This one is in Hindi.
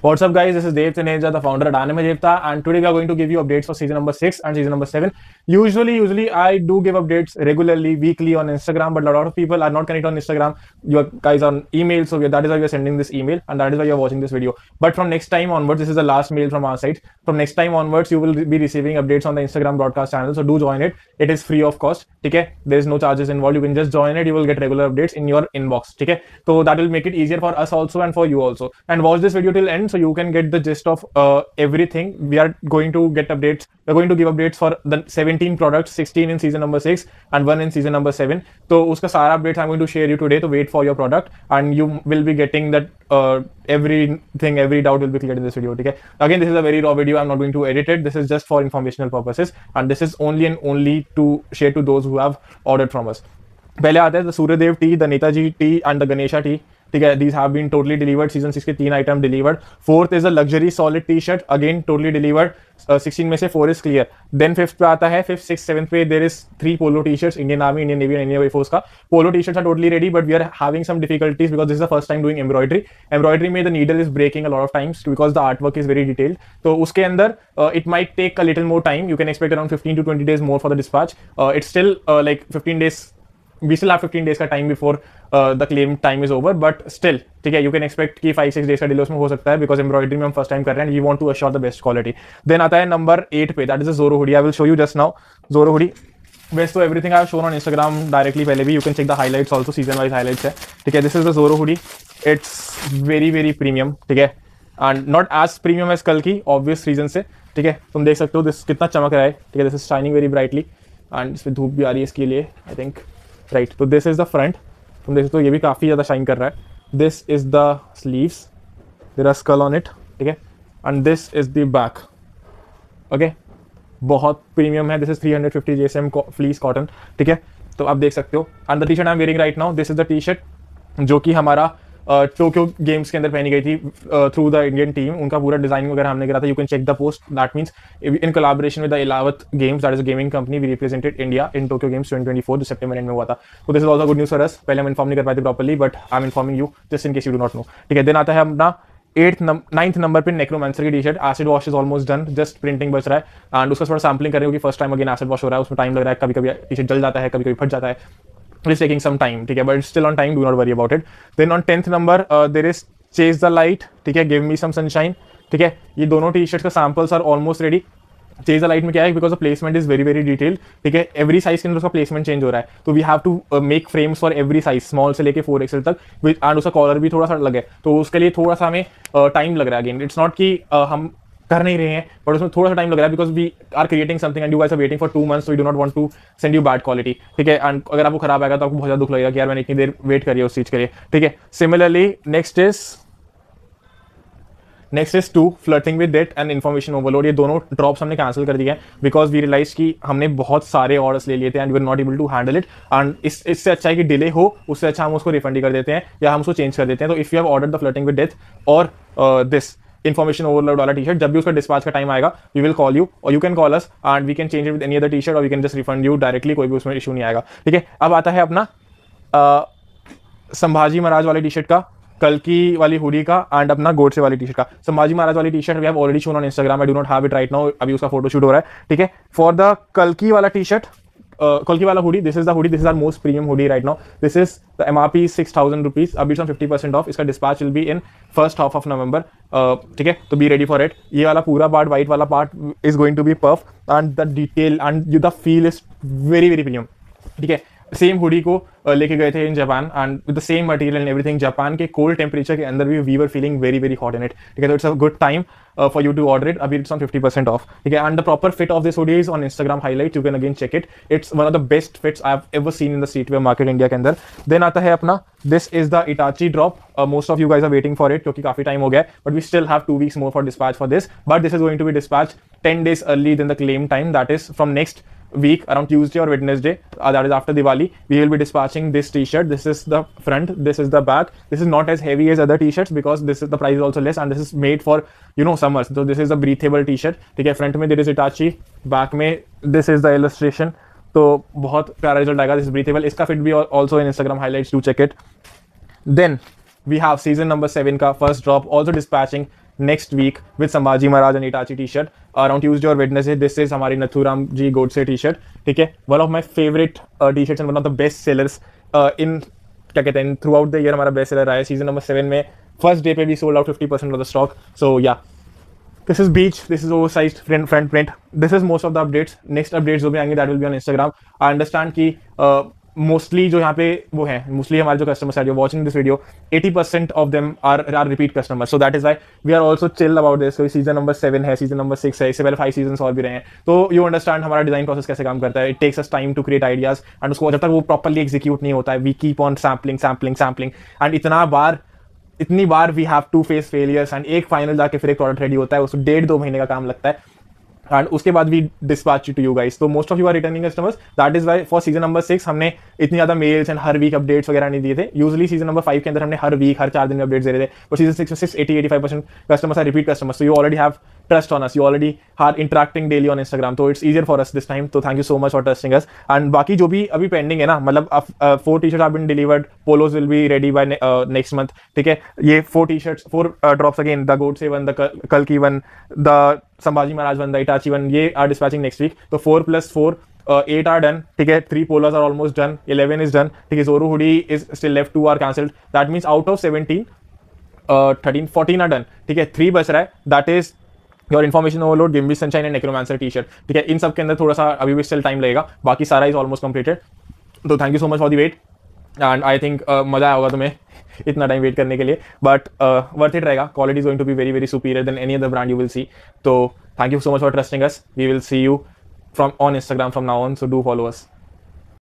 What's up guys, this is Dev Taneja, the founder at Anime Devta and today we are going to give you updates for season number 6 and season number 7. Usually, usually I do give updates regularly, weekly on Instagram but a lot of people are not connected on Instagram. You guys on email so that is why we are sending this email and that is why you are watching this video. But from next time onwards, this is the last mail from our side. From next time onwards, you will be receiving updates on the Instagram broadcast channel so do join it. It is free of cost, okay? There is no charges involved. You can just join it, you will get regular updates in your inbox, okay? So that will make it easier for us also and for you also. And watch this video till end so you can get the gist of uh, everything. We are going to get updates. We're going to give updates for the 17 products, 16 in season number 6 and 1 in season number 7. So uska sara updates I'm going to share you today to wait for your product and you will be getting that uh, everything, every doubt will be cleared in this video. Okay? Again, this is a very raw video. I'm not going to edit it. This is just for informational purposes and this is only and only to share to those who have ordered from us. पहले the हैं the Suryadev tee the Netaji tee and the Ganesha tee ठीक है these have been totally delivered season six के तीन item delivered fourth is a luxury solid T shirt again totally delivered sixteen में से four is clear then fifth पे आता है फिफ्थ सिक्स सेवंथ पे there is three polo T shirts Indian army Indian navy Indian force का polo T shirts are totally ready but we are having some difficulties because this the first time doing embroidery embroidery में the needle is breaking a lot of times because the art work is very detailed तो उसके अंदर it might take a little more time you can expect around fifteen to twenty days more for the dispatch it's still like fifteen days we still have 15 days ka time before the claim time is over but still ठीक है यू कैन एक्सपेक्ट कि फाइव सिक्स डेज का डिले उसमें हो सकता है बिकॉज एम्ब्रॉइडरी में हम फर्स्ट टाइम कर रहे हैं you want to assure the best quality then आता है नंबर एट पे that is Zoro hoodie I will show you just now Zoro hoodie west तो everything I shown on Instagram directly पहले भी you can check the highlights also season wise highlights है ठीक है this is the Zoro hoodie it's very very premium ठीक है and not as premium as कल की ऑब्वियस रीजन से ठीक है तुम देख सकते हो दिस कितना चमक रहा है ठीक है this is shining very brightly and इसमें धूप भी आ रही है इसके लिए आई थिंक राइट तो दिस इज द फ्रंट तुम देख सकते हो ये भी काफ़ी ज़्यादा शाइन कर रहा है this is the sleeves there are skull on it ठीक है and this is the back okay बहुत प्रीमियम है this is three hundred fifty G S M fleece cotton ठीक है तो आप देख सकते हो and the T shirt I am wearing right now this is the T shirt जो कि हमारा टोक्यो गेम्स के अंदर पहनी गई थी थ्रू द इंडियन टीम उनका पूरा डिजाइनिंग वगैरह हमने करा था you can check the post that means in collaboration with the इलावत games that is gaming company we represented India in Tokyo games twenty twenty four जो सेप्टेबर एंड में हुआ था तो this is also good news for us पहले हम इन्फॉर्म नहीं कर पाते properly but I am informing you just in case you do not know ठीक है देन आता है अपना नंबर नाइन्थ नंबर पर नेक्रोमेंसर की T shirt acid wash is almost done just printing बच रहा है एंड उसका थोड़ा सैम्पलिंग करें क्योंकि first time again acid wash हो रहा है उसमें टाइम लग रहा है कभी कभी टी शर्ट जल जाता है कभी कभी फट जाता है it is taking some time ठीक है but it's still on time do not worry about it then on 10th number uh, there is chase the light ठीक है give me some sunshine ठीक है ये दोनों टी शर्ट्स का samples are almost ready chase the light में क्या है because the placement is very very detailed ठीक है एवरी साइज के अंदर उसका प्लेसमेंट चेंज हो रहा है तो we have to make frames for every size small से लेके फोर एक्सएल तक एंड उसका कॉलर भी थोड़ा सा लगे तो उसके लिए थोड़ा सा हमें टाइम uh, लग रहा है अगेन इट्स नॉट कि uh, हम कर नहीं रहे हैं बट उसमें थोड़ा सा टाइम लग रहा है because we are creating something and you are waiting for two months we do not want to send you bad quality ठीक है एंड अगर आपको खराब आएगा तो आपको बहुत ज्यादा दुख लगेगा कि यार मैंने इतनी देर वेट करिए उस चीज के लिए ठीक है similarly next is next is two flirting with date and information overload ये दोनों ड्रॉप्स हमने कैंसिल कर दिए हैं बिकॉज वी रियलाइज कि हमने बहुत सारे ऑर्डर्स ले लिए थे and we are not able to handle it and इससे अच्छा है कि डिले हो उससे अच्छा हम उसको रिफंड कर देते हैं या हम उसको चेंज कर देते हैं तो if you have order the flirting with death और दिस uh, इन्फॉर्मेशन ओवरलोड वाला टी शर्ट जब भी उसका डिस्पाच का टाइम आएगा वी विल कॉल यू और you can call us and we can change it with any other T shirt और we can just refund you directly कोई भी उसमें इशू नहीं आएगा ठीक है अब आता है अपना संभाजी महाराज वाली टी शर्ट का कलकी वाली हुडी का एंड अपना गोडसे वाली टी शर्ट का संभाजी महाराज वाली T shirt we have already shown on Instagram I do not have it right now अभी उसका फोटो शूट हो रहा है ठीक है फॉर द कलकी वाला T shirt hoodie this is the hoodie this is our most premium hoodie right hoodie this is the M R P six thousand rupees अभी इसमें परसेंट ऑफ इसका dispatch will be in first half of November ठीक है तो बी रेडी फॉर इट ये वाला पूरा पार्ट वाइट वाला part is going to be पर्फ and the detail and the feel is very very premium ठीक है सेम हुडी को uh, लेके गए थे in Japan and with the same material and everything Japan के कोल्ड टेम्परेचर के अंदर भी we were feeling very very hot in it ठीक है तो it's a good time for you to order it अभी it's on fifty percent off ठीक है and the proper fit of this hoodie is on Instagram highlight you can again check it it's one of the best fits I have ever seen in the सीट वे मार्केट इंडिया के अंदर देन आता है अपना this is the Itachi drop most of you guys are waiting for it क्योंकि काफी टाइम हो गया but we still have two weeks more for dispatch for this but this is going to be dispatch ten days early than the claim time that is from next week around Tuesday or Wednesday, uh, that is after Diwali, we will be dispatching this t-shirt. This is the front, this is the back. This is not as heavy as other t-shirts because this is the price is also less and this is made for you know summer. So this is a breathable t-shirt. ठीक है फ्रंट में देर इज इटाची बैक में दिस इज द इलस्ट्रेशन तो बहुत प्यारा रिजल्ट आएगा दिस इज ब्रीथेबल इसका फिट भी also in Instagram highlights to check it then we have season number seven का first drop also dispatching next week with Sambhaji Maharaj and Itachi t-shirt. Uh, around और or Wednesday, दिस इज हमारी नथुराम जी गोडसे टी शर्ट ठीक है one of my favourite T shirt and one of the best sellers in क्या कहते हैं थ्रू आउट द ईयर हमारा बेस्ट सेलर रहा है सीजन नंबर सेवन में फर्स्ट डे पे भी sold out fifty percent of the stock so yeah this is beach this is oversize front print this is most of the updates next updates जो भी आएंगे that will be on Instagram I understand की uh, मोस्टली जो यहाँ पे वो है मोस्टली हमारे जो customers are you watching this video 80 percent of them are are repeat customer so that is why we are also chill about this कोई सीजन नंबर सेवन है सीजन नंबर सिक्स है इससे पहले फाइव सीजन और भी रहे हैं तो यू अंडरस्टैंड हमारा डिजाइन प्रोसेस कैसे काम करता है it takes us time to create ideas and उसको जब तक वो प्रॉपरली एग्जीक्यूट नहीं होता है we keep on sampling sampling sampling and इतना बार इतनी बार we have to face failures and एक फाइनल जाके फिर एक प्रोडक्ट रेडी होता है उसको डेढ़ दो महीने का काम लगता है एंड उसके बाद we dispatch to you guys तो most of you are returning customers that is why for season number six हमने इतनी ज्यादा मेल्स एंड हर वीक अपडेट्स वगैरह नहीं दिए थे यूजली सीजन नंबर फाइव के अंदर हमने हर वीक हर चार दिन में अपडेट्स दे रहे थे और सीजन सिक्स में six eighty eighty five percent customers are repeat customers you already have trust on us. You already are interacting daily on Instagram, so it's easier for us this time. So thank you so much for trusting us. And बाकी जो भी अभी पेंडिंग है ना मतलब four T shirt are been delivered polos will be ready by next month ठीक है ये four T shirts four drops again the Godse one the कल की one the Sambhaji Maharaj one the Itachi one ये आर डिस्पैचिंग नेक्स्ट वीक तो four plus four eight are done ठीक है three polos are almost done eleven is done ठीक है Zorro hoodie is still left to are cancelled that means out of seventeen thirteen fourteen are done ठीक है थ्री बच रहा है that is your information overload गिम्बी sunshine and necromancer T shirt ठीक है इन सब के अंदर थोड़ा सा अभी भी स्टिल टाइम लगेगा बाकी सारा इज ऑलमोस्ट कंप्लीटेड तो thank you so much for the wait and I think मजा आया होगा तुम्हें इतना टाइम वेट करने के लिए बट वर्थ इट रहेगा quality is going to be very very superior than any other brand you will see तो thank you so much for trusting us we will see you from on Instagram from now on so do follow us